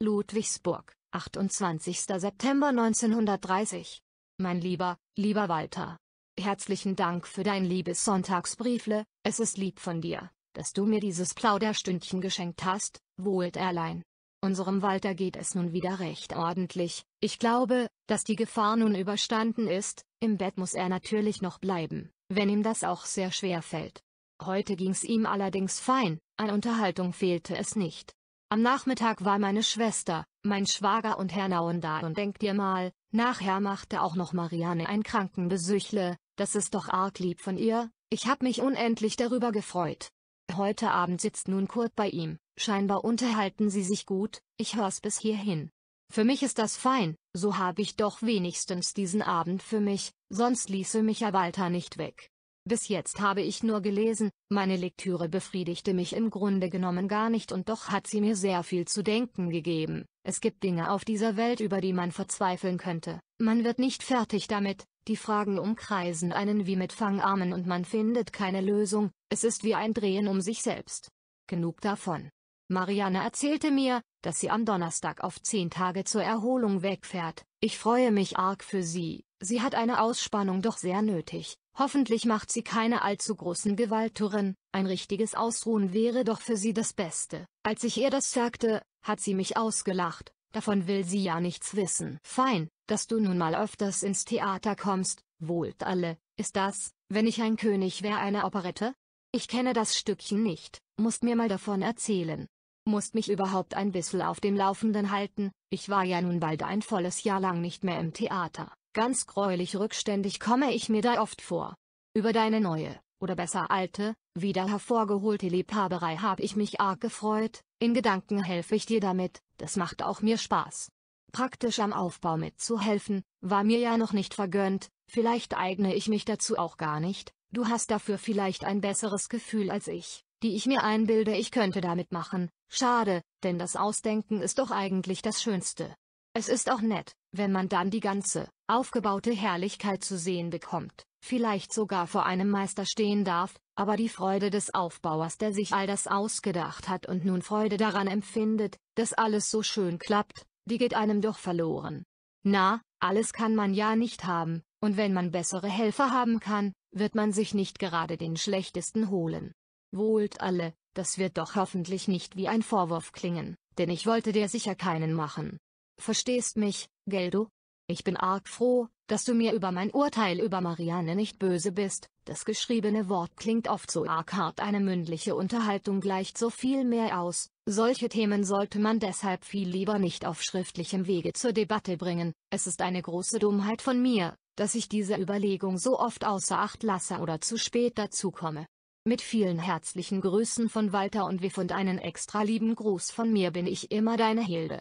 Ludwigsburg, 28. September 1930. Mein lieber, lieber Walter. Herzlichen Dank für dein liebes Sonntagsbriefle, es ist lieb von dir, dass du mir dieses Plauderstündchen geschenkt hast, wohlt erlein. Unserem Walter geht es nun wieder recht ordentlich, ich glaube, dass die Gefahr nun überstanden ist, im Bett muss er natürlich noch bleiben, wenn ihm das auch sehr schwer fällt. Heute ging's ihm allerdings fein, an Unterhaltung fehlte es nicht. Am Nachmittag war meine Schwester, mein Schwager und Herr Nauen da und denk dir mal, nachher machte auch noch Marianne ein Krankenbesüchle, das ist doch arg lieb von ihr, ich hab mich unendlich darüber gefreut. Heute Abend sitzt nun Kurt bei ihm, scheinbar unterhalten sie sich gut, ich hör's bis hierhin. Für mich ist das fein, so hab ich doch wenigstens diesen Abend für mich, sonst ließe mich ja Walter nicht weg. Bis jetzt habe ich nur gelesen, meine Lektüre befriedigte mich im Grunde genommen gar nicht und doch hat sie mir sehr viel zu denken gegeben. Es gibt Dinge auf dieser Welt, über die man verzweifeln könnte. Man wird nicht fertig damit, die Fragen umkreisen einen wie mit Fangarmen und man findet keine Lösung, es ist wie ein Drehen um sich selbst. Genug davon. Marianne erzählte mir, dass sie am Donnerstag auf zehn Tage zur Erholung wegfährt. Ich freue mich arg für sie, sie hat eine Ausspannung doch sehr nötig. Hoffentlich macht sie keine allzu großen Gewalttouren, ein richtiges Ausruhen wäre doch für sie das Beste. Als ich ihr das sagte, hat sie mich ausgelacht, davon will sie ja nichts wissen. Fein, dass du nun mal öfters ins Theater kommst, wohlt alle, ist das, wenn ich ein König wäre eine Operette? Ich kenne das Stückchen nicht, musst mir mal davon erzählen. Musst mich überhaupt ein bisschen auf dem Laufenden halten, ich war ja nun bald ein volles Jahr lang nicht mehr im Theater. Ganz gräulich rückständig komme ich mir da oft vor. Über deine neue, oder besser alte, wieder hervorgeholte Liebhaberei habe ich mich arg gefreut, in Gedanken helfe ich dir damit, das macht auch mir Spaß. Praktisch am Aufbau mitzuhelfen, war mir ja noch nicht vergönnt, vielleicht eigne ich mich dazu auch gar nicht, du hast dafür vielleicht ein besseres Gefühl als ich, die ich mir einbilde, ich könnte damit machen, schade, denn das Ausdenken ist doch eigentlich das Schönste. Es ist auch nett, wenn man dann die ganze, aufgebaute Herrlichkeit zu sehen bekommt, vielleicht sogar vor einem Meister stehen darf, aber die Freude des Aufbauers, der sich all das ausgedacht hat und nun Freude daran empfindet, dass alles so schön klappt, die geht einem doch verloren. Na, alles kann man ja nicht haben, und wenn man bessere Helfer haben kann, wird man sich nicht gerade den schlechtesten holen. Wohlt alle, das wird doch hoffentlich nicht wie ein Vorwurf klingen, denn ich wollte dir sicher keinen machen. Verstehst mich, Geldo? Ich bin arg froh, dass du mir über mein Urteil über Marianne nicht böse bist, das geschriebene Wort klingt oft so arg hart eine mündliche Unterhaltung gleicht so viel mehr aus, solche Themen sollte man deshalb viel lieber nicht auf schriftlichem Wege zur Debatte bringen, es ist eine große Dummheit von mir, dass ich diese Überlegung so oft außer Acht lasse oder zu spät dazukomme. Mit vielen herzlichen Grüßen von Walter und Wiff und einen extra lieben Gruß von mir bin ich immer deine Hilde.